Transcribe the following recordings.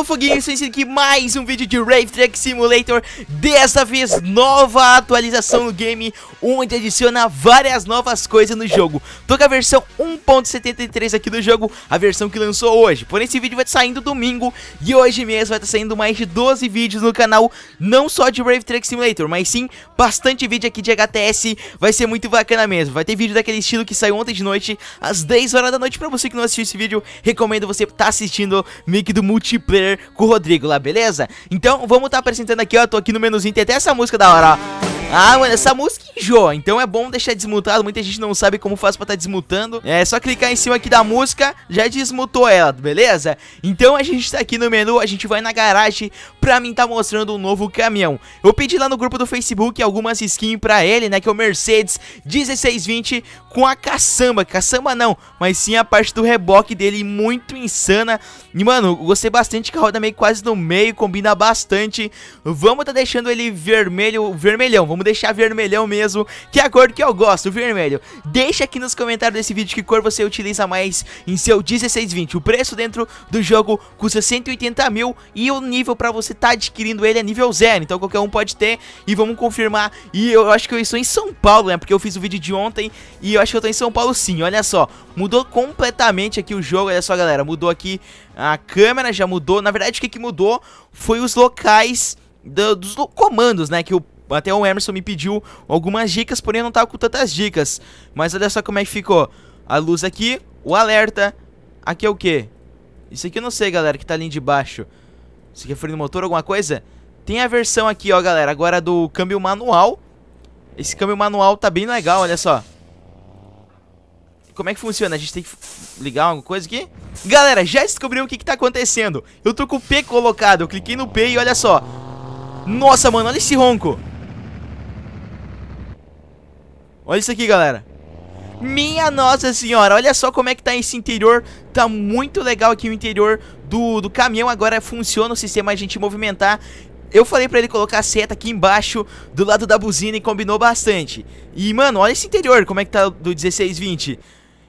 o Foguinho, estou aqui mais um vídeo de Rave Track Simulator Dessa vez, nova atualização no game Onde adiciona várias novas coisas no jogo Tô com a versão 1.73 aqui do jogo A versão que lançou hoje Porém, esse vídeo vai estar saindo domingo E hoje mesmo vai estar tá saindo mais de 12 vídeos no canal Não só de Rave Track Simulator Mas sim, bastante vídeo aqui de HTS Vai ser muito bacana mesmo Vai ter vídeo daquele estilo que saiu ontem de noite Às 10 horas da noite Pra você que não assistiu esse vídeo Recomendo você estar tá assistindo Meio que do multiplayer com o Rodrigo lá, beleza? Então, vamos estar tá apresentando aqui, ó, tô aqui no menuzinho, tem até essa música da hora, ó. Ah, mano, essa música enjoa, então é bom deixar desmutado, muita gente não sabe como faz pra estar tá desmutando É só clicar em cima aqui da música, já desmutou ela, beleza? Então a gente tá aqui no menu, a gente vai na garagem pra mim tá mostrando um novo caminhão. Eu pedi lá no grupo do Facebook algumas skins pra ele, né, que é o Mercedes 1620 com a caçamba, caçamba não, mas sim a parte do reboque dele muito insana. E mano, gostei bastante que roda meio quase no meio, combina bastante. Vamos tá deixando ele vermelho, vermelhão, vamos deixar vermelhão mesmo, que é a cor que eu gosto, vermelho. Deixa aqui nos comentários desse vídeo que cor você utiliza mais em seu 1620. O preço dentro do jogo custa 180 mil e o nível pra você tá adquirindo ele a é nível zero, então qualquer um pode ter e vamos confirmar. E eu acho que eu estou em São Paulo, né? Porque eu fiz o vídeo de ontem e eu acho que eu tô em São Paulo sim. Olha só, mudou completamente aqui o jogo, olha só galera, mudou aqui a câmera, já mudou. Na verdade o que, que mudou foi os locais do, dos comandos, né? Que o até o Emerson me pediu algumas dicas, porém eu não tava com tantas dicas. Mas olha só como é que ficou. A luz aqui, o alerta. Aqui é o que? Isso aqui eu não sei, galera, que tá ali de baixo se referindo ao motor, alguma coisa, tem a versão aqui, ó, galera, agora do câmbio manual. Esse câmbio manual tá bem legal, olha só. Como é que funciona? A gente tem que ligar alguma coisa aqui? Galera, já descobriu o que que tá acontecendo. Eu tô com o P colocado, eu cliquei no P e olha só. Nossa, mano, olha esse ronco. Olha isso aqui, galera. Minha nossa senhora, olha só como é que tá esse interior Tá muito legal aqui o interior do, do caminhão agora funciona o sistema a gente movimentar eu falei pra ele colocar a seta aqui embaixo do lado da buzina e combinou bastante. E, mano, olha esse interior, como é que tá do 1620.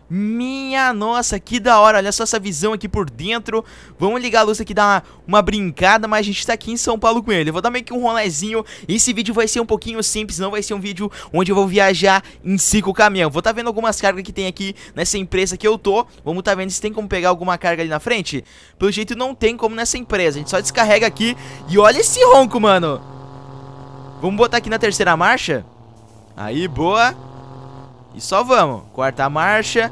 Minha nossa, que da hora, olha só essa visão aqui por dentro Vamos ligar a luz aqui, dar uma, uma brincada, mas a gente tá aqui em São Paulo com ele Eu vou dar meio que um rolezinho, esse vídeo vai ser um pouquinho simples Não vai ser um vídeo onde eu vou viajar em cinco caminhão Vou tá vendo algumas cargas que tem aqui nessa empresa que eu tô Vamos tá vendo se tem como pegar alguma carga ali na frente Pelo jeito não tem como nessa empresa, a gente só descarrega aqui E olha esse ronco, mano Vamos botar aqui na terceira marcha Aí, boa e só vamos. Quarta marcha.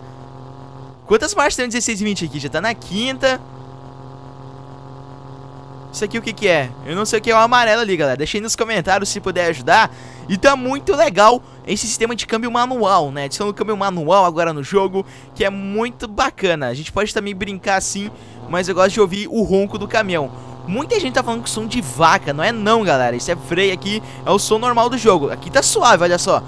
Quantas marchas tem 16 e 20 aqui? Já tá na quinta. Isso aqui o que que é? Eu não sei o que é o amarelo ali, galera. Deixa aí nos comentários se puder ajudar. E tá muito legal esse sistema de câmbio manual, né? Adicionando câmbio manual agora no jogo, que é muito bacana. A gente pode também brincar assim, mas eu gosto de ouvir o ronco do caminhão. Muita gente tá falando que som de vaca, não é não, galera. Isso é freio aqui, é o som normal do jogo. Aqui tá suave, olha só.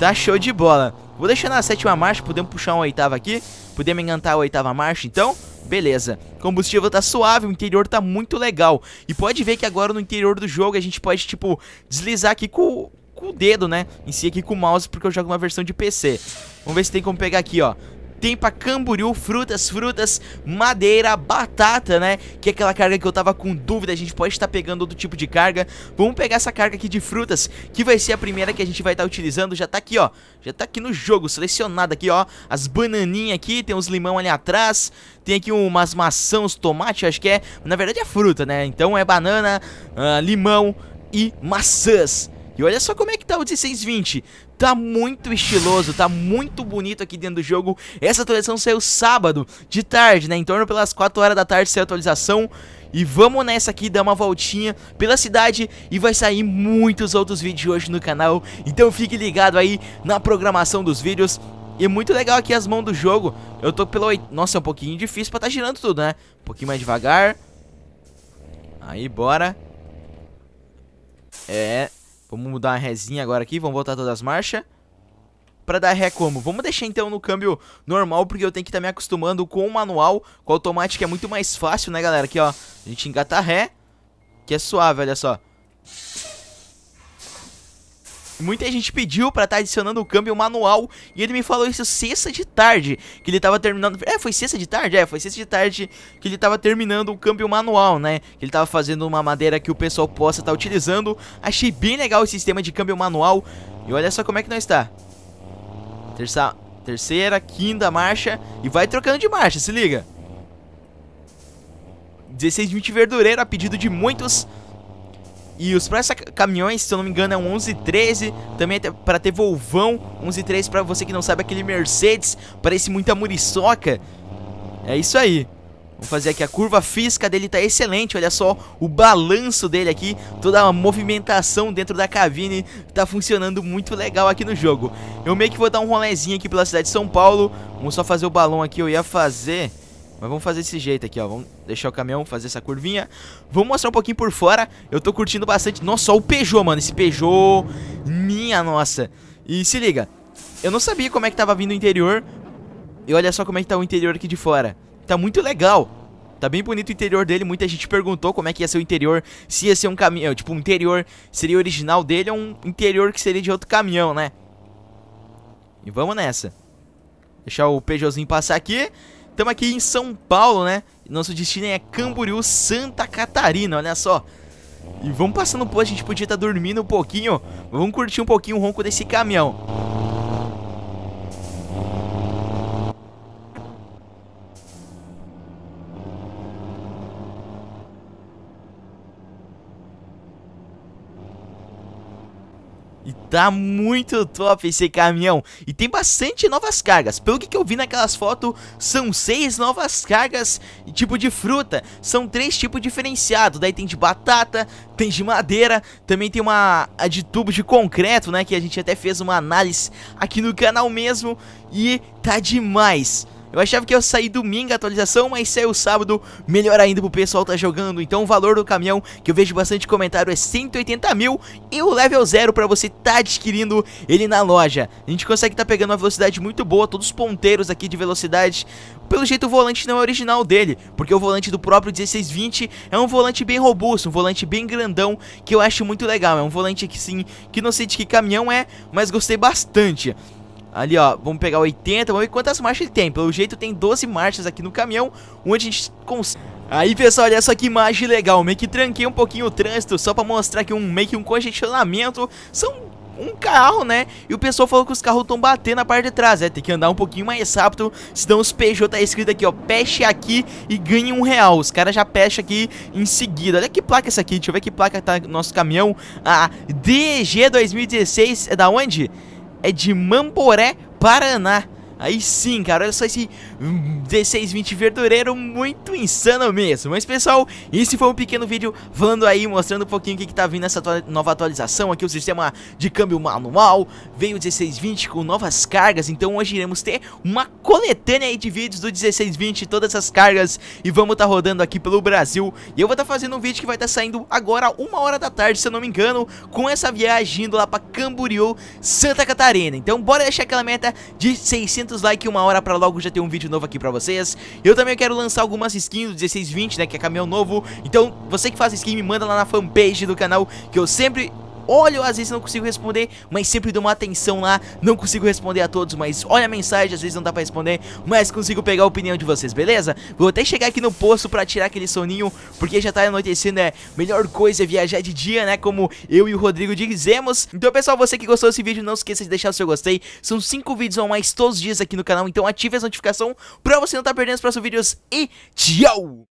Tá show de bola. Vou deixar na sétima marcha, podemos puxar uma oitava aqui. Podemos encantar a oitava marcha, então. Beleza, combustível tá suave, o interior tá muito legal E pode ver que agora no interior do jogo a gente pode, tipo, deslizar aqui com, com o dedo, né? Em si aqui com o mouse, porque eu jogo uma versão de PC Vamos ver se tem como pegar aqui, ó tem pra Camboriú, frutas, frutas, madeira, batata, né? Que é aquela carga que eu tava com dúvida, a gente pode estar pegando outro tipo de carga. Vamos pegar essa carga aqui de frutas, que vai ser a primeira que a gente vai estar utilizando. Já tá aqui, ó, já tá aqui no jogo, selecionado aqui, ó, as bananinhas aqui, tem uns limão ali atrás, tem aqui umas maçãs, uns tomates, acho que é, na verdade é fruta, né? Então é banana, uh, limão e maçãs. E olha só como é que tá o 1620. Tá muito estiloso, tá muito bonito aqui dentro do jogo. Essa atualização saiu sábado, de tarde, né? Em torno pelas 4 horas da tarde saiu a atualização. E vamos nessa aqui, dar uma voltinha pela cidade e vai sair muitos outros vídeos hoje no canal. Então fique ligado aí na programação dos vídeos. E é muito legal aqui as mãos do jogo. Eu tô pelo Nossa, é um pouquinho difícil pra estar tá girando tudo, né? Um pouquinho mais devagar. Aí, bora. É, Vamos mudar a rézinha agora aqui, vamos voltar todas as marchas. Pra dar ré como? Vamos deixar então no câmbio normal, porque eu tenho que estar tá me acostumando com o manual, com o automático é muito mais fácil, né galera? Aqui ó, a gente engata ré, que é suave, olha só. Muita gente pediu pra estar tá adicionando o câmbio manual e ele me falou isso sexta de tarde, que ele tava terminando... É, foi sexta de tarde? É, foi sexta de tarde que ele tava terminando o câmbio manual, né? Que ele tava fazendo uma madeira que o pessoal possa estar tá utilizando. Achei bem legal o sistema de câmbio manual e olha só como é que nós tá. Terça... Terceira, quinta marcha e vai trocando de marcha, se liga. 16 20 verdureiro a pedido de muitos... E os próximos caminhões, se eu não me engano, é um 1113, também é para ter Volvão, 113 para você que não sabe, aquele Mercedes, parece muita muriçoca. É isso aí. Vou fazer aqui, a curva física dele tá excelente, olha só o balanço dele aqui, toda a movimentação dentro da cabine tá funcionando muito legal aqui no jogo. Eu meio que vou dar um rolezinho aqui pela cidade de São Paulo, vamos só fazer o balão aqui, eu ia fazer... Mas vamos fazer desse jeito aqui, ó. Vamos deixar o caminhão fazer essa curvinha. Vamos mostrar um pouquinho por fora. Eu tô curtindo bastante. Nossa, o Peugeot, mano. Esse Peugeot... Minha nossa. E se liga. Eu não sabia como é que tava vindo o interior. E olha só como é que tá o interior aqui de fora. Tá muito legal. Tá bem bonito o interior dele, muita gente perguntou como é que ia ser o interior, se ia ser um caminhão, eh, tipo, um interior seria original dele ou um interior que seria de outro caminhão, né? E vamos nessa. Deixar o Peugeotzinho passar aqui. Estamos aqui em São Paulo, né? Nosso destino é Camboriú, Santa Catarina, olha só. E vamos passando por, a gente podia estar tá dormindo um pouquinho. Vamos curtir um pouquinho o ronco desse caminhão. E tá muito top esse caminhão E tem bastante novas cargas Pelo que, que eu vi naquelas fotos São seis novas cargas Tipo de fruta São três tipos diferenciados Daí tem de batata Tem de madeira Também tem uma de tubo de concreto né Que a gente até fez uma análise aqui no canal mesmo E tá demais eu achava que ia sair domingo a atualização, mas saiu é sábado, melhor ainda pro pessoal tá jogando. Então o valor do caminhão, que eu vejo bastante comentário, é 180 mil e o level 0 pra você tá adquirindo ele na loja. A gente consegue tá pegando uma velocidade muito boa, todos os ponteiros aqui de velocidade. Pelo jeito o volante não é original dele, porque o volante do próprio 1620 é um volante bem robusto, um volante bem grandão, que eu acho muito legal. É um volante que sim, que não sei de que caminhão é, mas gostei bastante. Ali, ó, vamos pegar 80, vamos ver quantas marchas ele tem. Pelo jeito tem 12 marchas aqui no caminhão, onde a gente consegue... Aí, pessoal, olha só que imagem legal. Meio que tranquei um pouquinho o trânsito, só pra mostrar que um meio que um congestionamento. São um carro, né? E o pessoal falou que os carros estão batendo na parte de trás. É, tem que andar um pouquinho mais rápido. Senão os Peugeot tá escrito aqui, ó. Peche aqui e ganhe um real. Os caras já pecham aqui em seguida. Olha que placa essa aqui. Deixa eu ver que placa tá no nosso caminhão. A DG 2016. É da onde? é de Mamboré, Paraná. Aí sim, cara, olha só esse 1620 verdureiro muito insano mesmo. Mas pessoal, esse foi um pequeno vídeo falando aí, mostrando um pouquinho o que, que tá vindo nessa nova atualização. Aqui o sistema de câmbio manual, veio o 1620 com novas cargas, então hoje iremos ter uma coletânea aí de vídeos do 1620, todas essas cargas, e vamos estar tá rodando aqui pelo Brasil. E eu vou estar tá fazendo um vídeo que vai estar tá saindo agora, uma hora da tarde, se eu não me engano, com essa viagem indo lá pra Camboriú, Santa Catarina. Então bora deixar aquela meta de 600 500 likes uma hora pra logo já ter um vídeo novo aqui pra vocês. Eu também quero lançar algumas skins do 1620, né, que é caminhão novo. Então, você que faz skin, me manda lá na fanpage do canal, que eu sempre olho, às vezes não consigo responder, mas sempre dou uma atenção lá, não consigo responder a todos, mas olha a mensagem, às vezes não dá pra responder, mas consigo pegar a opinião de vocês, beleza? Vou até chegar aqui no posto pra tirar aquele soninho, porque já tá anoitecendo, é melhor coisa é viajar de dia, né, como eu e o Rodrigo dizemos. Então, pessoal, você que gostou desse vídeo, não esqueça de deixar o seu gostei, são 5 vídeos ou mais todos os dias aqui no canal, então ative as notificações pra você não estar tá perdendo os próximos vídeos e tchau!